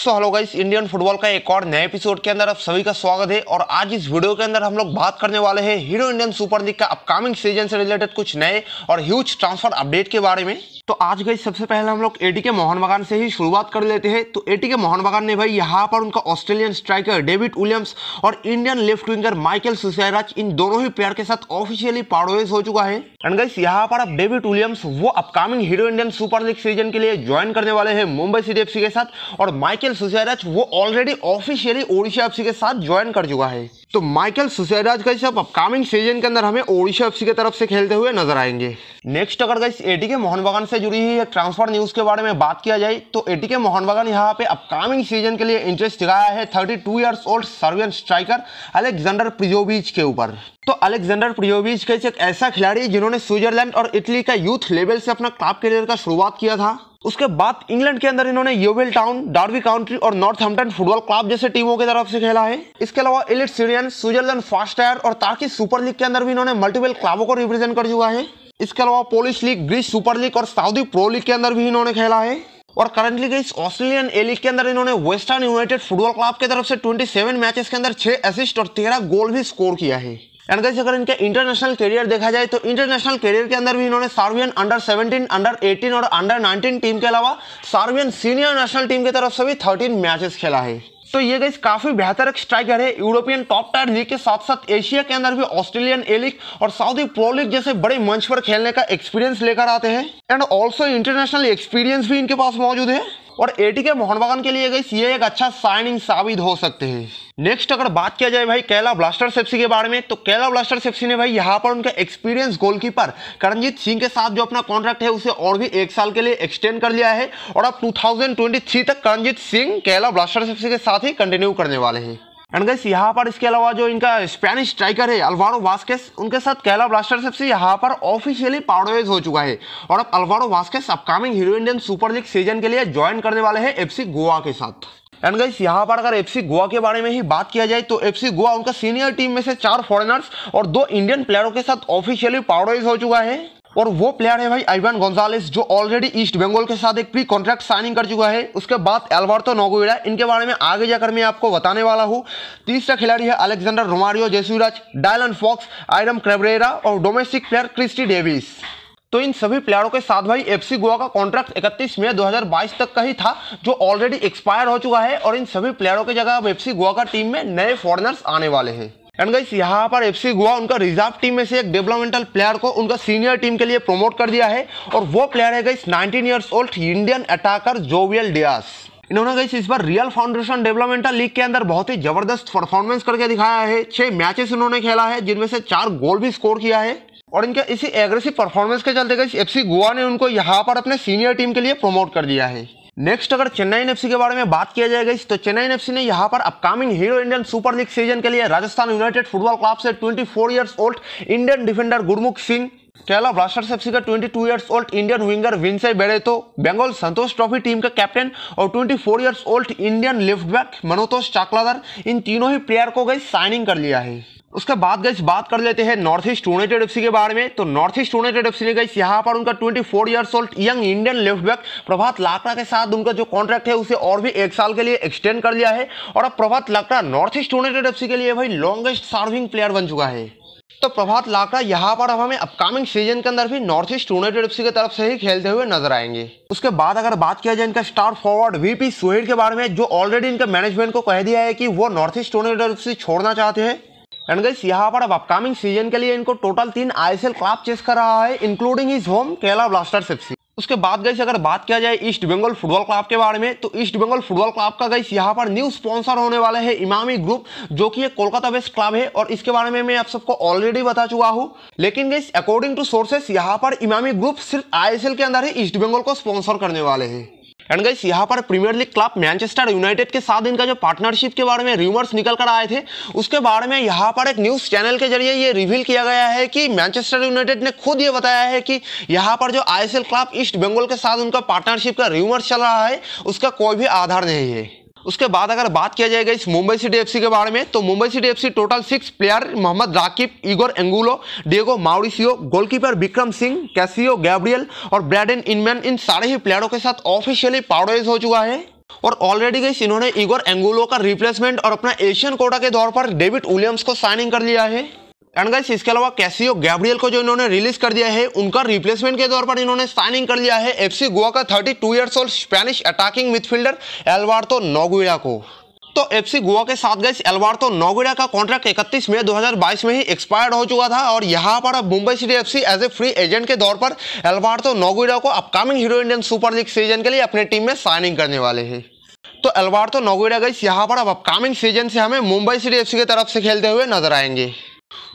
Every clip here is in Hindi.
सो हेलो गाइस इंडियन फुटबॉल का एक और नए एपिसोड के अंदर आप सभी का स्वागत है और आज इस वीडियो के अंदर हम लोग बात करने वाले हैं हीरो इंडियन सुपर लीग का अपकमिंग सीजन से रिलेटेड कुछ नए और ह्यूज ट्रांसफर अपडेट के बारे में तो आज गई सबसे पहले हम लोग एटी के मोहन बगान से ही शुरुआत कर लेते हैं तो एटी के मोहन बगान ने भाई यहाँ पर उनका ऑस्ट्रेलियन स्ट्राइकर डेविड विलियम्स और Indian left winger Michael Soosairaj इन दोनों ही प्लेयर के साथ ऑफिशियली पारोवेज हो चुका है एंड गई यहाँ पर अब डेविड विलियम्स वो upcoming Hero Indian Super League season के लिए ज्वाइन करने वाले हैं मुंबई सिटी एफ के साथ और माइक माइकल सुसैराज वो ऑलरेडी ऑफिशियली ओडिशा एफ के साथ ज्वाइन कर चुका है तो माइकल सुसैराज गई अब अपकमिंग सीजन के अंदर हमें ओडिशा एफ की तरफ से खेलते हुए नजर आएंगे नेक्स्ट अगर गई एटी के मोहन बगान से जुड़ी हुई ट्रांसफर न्यूज के बारे में बात किया जाए तो एटी के मोहन बगान यहाँ पे अपकमिंग सीजन के लिए इंटरेस्ट दिखाया है thirty two old Serbian striker Alexander Prijovic के ऊपर तो अलेक्जेंडर प्रियोबीच कैसे एक ऐसा खिलाड़ी जिन्होंने स्विट्जरलैंड और इटली का यूथ लेवल से अपना क्लाब करियर का शुरुआत किया था उसके बाद इंग्लैंड के अंदर इन्होंने योवेल टाउन डार्वी काउंट्री और नॉर्थहम्पटन फुटबॉल क्लब जैसे टीमों की तरफ से खेला है इसके अलावा Eliteserien Switzerland first tier और ताकि सुपर लीग के अंदर भी इन्होंने मल्टीपल क्लबों को रिप्रेजेंट कर चुका है इसके अलावा Polish league Greece super league और सऊदी प्रो लीग के अंदर भी इन्होंने खेला है और करंटली गई ऑस्ट्रेलियन ए लीग के अंदर इन्होंने वेस्टर्न यूनाइटेड फुटबॉल क्लब के तरफ से 27 मैचेस के अंदर 6 असिस्ट और 13 गोल भी स्कोर किया है एंड गाइस अगर इनका इंटरनेशनल करियर देखा जाए तो इंटरनेशनल करियर के अंदर भी इन्होंने सार्वियन अंडर 17, अंडर 18 और अंडर 19 टीम के अलावा सार्वियन सीनियर नेशनल टीम की तरफ से भी 13 मैचेस खेला है तो ये गाइस काफी बेहतर एक स्ट्राइकर है यूरोपियन टॉप टायर लीग के साथ साथ एशिया के अंदर भी ऑस्ट्रेलियन ए लीग और सऊदी प्रो लीग जैसे बड़े मंच पर खेलने का एक्सपीरियंस लेकर आते हैं एंड ऑल्सो इंटरनेशनल एक्सपीरियंस भी इनके पास मौजूद है और एटी के मोहनबागान के लिए गई ये एक अच्छा साइनिंग साबित हो सकते हैं नेक्स्ट अगर बात किया जाए भाई कैला ब्लास्टर्स सेफ्सी के बारे में तो कैला ब्लास्टर्स सेफ्सी ने भाई यहाँ पर उनका एक्सपीरियंस गोलकीपर करणजीत सिंह के साथ जो अपना कॉन्ट्रैक्ट है उसे और भी एक साल के लिए एक्सटेंड कर लिया है और अब 2023 तक करणजीत सिंह कैला ब्लास्टर्स सेफ्सी के साथ ही कंटिन्यू करने वाले हैं एंड गैस यहाँ पर इसके अलावा जो इनका स्पेनिश स्ट्राइकर है अल्वारो वास्केस उनके साथ केरला ब्लास्टर्स से यहाँ पर ऑफिशियली पार्टवेज हो चुका है और अब Alvaro Vazquez upcoming Hero Indian Super League season के लिए ज्वाइन करने वाले हैं एफसी गोवा के साथ एंड गाइस यहाँ पर अगर एफसी गोवा के बारे में ही बात किया जाए तो एफसी गोवा उनका सीनियर टीम में से चार फॉरेनर्स और दो इंडियन प्लेयरों के साथ ऑफिशियली पार्टवेज हो चुका है और वो प्लेयर है भाई आइवान गोंजालेस जो ऑलरेडी ईस्ट बंगाल के साथ एक प्री कॉन्ट्रैक्ट साइनिंग कर चुका है उसके बाद एल्बर्टो नोगोइडा इनके बारे में आगे जाकर मैं आपको बताने वाला हूँ तीसरा खिलाड़ी है Alexander Romario Jesuraj Dylan Fox Airam Cabrera और डोमेस्टिक प्लेयर क्रिस्टी डेविस तो इन सभी प्लेयरों के साथ भाई एफसी गोवा का कॉन्ट्रैक्ट 31 मई 2022 तक का ही था जो ऑलरेडी एक्सपायर हो चुका है और इन सभी प्लेयरों की जगह अब एफसी गोवा का टीम में नए फॉरनर्स आने वाले हैं एंड गाइस यहाँ पर एफसी गोवा उनका रिजर्व टीम में से एक डेवलपमेंटल प्लेयर को उनका सीनियर टीम के लिए प्रमोट कर दिया है और वो प्लेयर है guys 19 years old Indian attacker Joviel Dias इन्होंने गई इस बार रियल फाउंडेशन डेवलपमेंटल लीग के अंदर बहुत ही जबरदस्त परफॉर्मेंस करके दिखाया है छह मैचेस इन्होंने खेला है जिनमें से चार गोल भी स्कोर किया है और इनके इसी एग्रेसिव परफॉर्मेंस के चलते गई सी गोवा ने उनको यहाँ पर अपने सीनियर टीम के लिए प्रमोट कर दिया है नेक्स्ट अगर चेन्नई एफ के बारे में बात किया जाएगा तो चेन्नई एफ ने यहाँ पर upcoming Hero Indian Super League season के लिए राजस्थान यूनाइटेड फुटबॉल क्लब से 24 years old Indian defender Gurmukh Singh Kerala Blasters F का 22 ईयर्स ओल्ड इंडियन विंगर बेड़े बेड़ेतो बंगाल संतोष ट्रॉफी टीम का कैप्टन और 24 years old Indian left back Manotosh Chakladar इन तीनों ही प्लेयर को गई साइनिंग कर लिया है उसके बाद गई बात कर लेते हैं नॉर्थ ईस्ट यूनाइटेड एफसी के बारे में तो नॉर्थ ईस्ट यूनाइटेड एफसी ने गई यहाँ पर उनका 24 four years old young Indian left back Prabhat Lakra के साथ उनका जो कॉन्ट्रैक्ट है उसे और भी एक साल के लिए एक्सटेंड कर लिया है और अब Prabhat Lakra North East United F के लिए भाई लॉन्गेस्ट सर्विंग प्लेयर बन चुका है तो प्रभात लाकड़ा यहाँ पर अब हमें अपकमिंग सीजन के अंदर भी नॉर्थ ईस्ट यूनाइटेड एफ की तरफ से ही खेलते हुए नजर आएंगे उसके बाद अगर बात किया जाए इनका स्टार फॉरवर्ड वीपी सुहेल के बारे में जो ऑलरेडी इनका मैनेजमेंट को कह दिया है कि वो नॉर्थ ईस्ट यूनाइटेड एफ छोड़ना चाहते हैं एंड गाइस यहाँ पर अब अपकमिंग सीजन के लिए इनको टोटल तीन आईएसएल क्लब चेस कर रहा है including his home Kerala Blasters FC उसके बाद गई अगर बात किया जाए ईस्ट बंगाल फुटबॉल क्लब के बारे में तो ईस्ट बंगाल फुटबॉल क्लब का गई यहाँ पर न्यू स्पॉन्सर होने वाले है इमामी ग्रुप जो कि एक कोलकाता बेस्ड क्लब है और इसके बारे में मैं आप सबको ऑलरेडी बता चुका हूँ लेकिन गई अकॉर्डिंग टू सोर्सेस यहाँ पर इमामी ग्रुप सिर्फ आई के अंदर ही ईस्ट बंगाल को स्पॉन्सर करने वाले हैं एंड गाइस यहाँ पर Premier League club Manchester United के साथ इनका जो पार्टनरशिप के बारे में रूमर्स निकल कर आए थे उसके बारे में यहाँ पर एक न्यूज़ चैनल के जरिए ये रिवील किया गया है कि मैनचेस्टर यूनाइटेड ने खुद ये बताया है कि यहाँ पर जो आई क्लब ईस्ट बंगाल के साथ उनका पार्टनरशिप का रूमर्स चल रहा है उसका कोई भी आधार नहीं है उसके बाद अगर बात किया जाएगा इस मुंबई सिटी एफसी के बारे में तो Mumbai City FC total six player Mohammad Rakip Igor Angulo Diego Mauricio goalkeeper Vikram Singh Cassio Gabriel और ब्रैडन इनमैन इन सारे ही प्लेयरों के साथ ऑफिशियली पाउडेज हो चुका है और ऑलरेडी गई इन्होंने इगोर एंगुलो का रिप्लेसमेंट और अपना एशियन कोटा के तौर पर डेविड विलियम्स को साइनिंग कर लिया है एंड गाइस इसके अलावा कैसियो गैब्रियल को जो इन्होंने रिलीज कर दिया है उनका रिप्लेसमेंट के तौर पर इन्होंने साइनिंग कर लिया है एफसी गोवा का 32 two years old Spanish attacking midfielder Alberto Noguera को तो एफसी गोवा के साथ गए एलवार्टो नोगुडा का कॉन्ट्रैक्ट 31 मई 2022 में ही एक्सपायर्ड हो चुका था और यहाँ पर अब Mumbai City FC as a free agent के तौर पर एलवार्टो नोगुडा को upcoming Hero Indian Super League season के लिए अपने टीम में साइनिंग करने वाले हैं तो एलवार्टो नोगुरा गई यहाँ पर अब अपकमिंग सीजन से हमें मुंबई सिटी एफसी की तरफ से खेलते हुए नजर आएंगे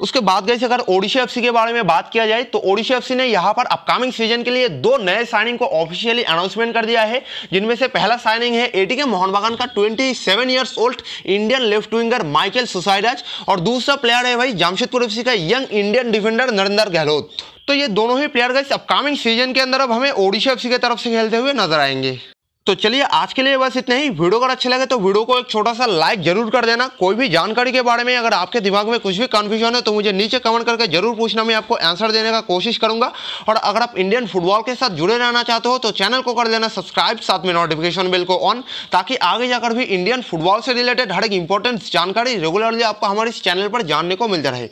उसके बाद गई अगर ओडिशा एफसी के बारे में बात किया जाए तो ओडिशा एफसी ने यहाँ पर अपकमिंग सीजन के लिए दो नए साइनिंग को ऑफिशियली अनाउंसमेंट कर दिया है जिनमें से पहला साइनिंग है एटीके मोहन बागान का 27 years old Indian left winger Michael Soosairaj और दूसरा प्लेयर है भाई जमशेदपुर एफ का young Indian defender Narender Gahlot तो ये दोनों ही प्लेयर गए अपकमिंग सीजन के अंदर अब हमें ओडिशा एफ की तरफ से खेलते हुए नजर आएंगे तो चलिए आज के लिए बस इतना ही वीडियो अगर अच्छे लगे तो वीडियो को एक छोटा सा लाइक जरूर कर देना कोई भी जानकारी के बारे में अगर आपके दिमाग में कुछ भी कन्फ्यूजन है तो मुझे नीचे कमेंट करके जरूर पूछना मैं आपको आंसर देने का कोशिश करूंगा और अगर आप इंडियन फुटबॉल के साथ जुड़े रहना चाहते हो तो चैनल को कर देना सब्सक्राइब साथ में नोटिफिकेशन बिल को ऑन ताकि आगे जाकर भी इंडियन फुटबॉल से रिलेटेड हर एक इंपॉर्टेंट जानकारी रेगुलरली आपको हमारे इस चैनल पर जानने को मिलता रहे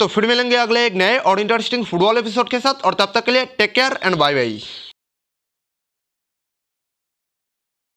तो फिर मिलेंगे अगले एक नए और इंटरेस्टिंग फुटबॉल एपिसोड के साथ और तब तक के लिए take care and bye bye